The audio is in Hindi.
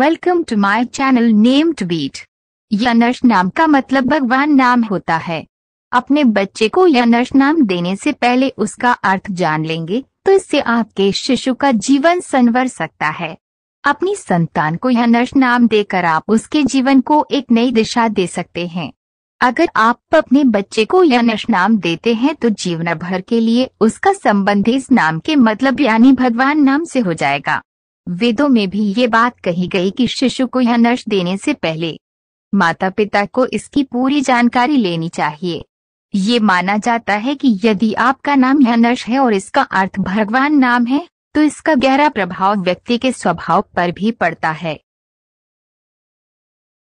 welcome to my channel name टू बीट यनश नाम का मतलब भगवान नाम होता है अपने बच्चे को यनश नाम देने से पहले उसका अर्थ जान लेंगे तो इससे आपके शिशु का जीवन संवर सकता है अपनी संतान को यनश नाम देकर आप उसके जीवन को एक नई दिशा दे सकते हैं अगर आप अपने बच्चे को यनश नाम देते हैं तो जीवन भर के लिए उसका संबंध इस नाम के मतलब यानी भगवान नाम से हो जाएगा वेदों में भी ये बात कही गई कि शिशु को यह नष्ट देने से पहले माता पिता को इसकी पूरी जानकारी लेनी चाहिए ये माना जाता है कि यदि आपका नाम यनर्श है और इसका अर्थ भगवान नाम है तो इसका गहरा प्रभाव व्यक्ति के स्वभाव पर भी पड़ता है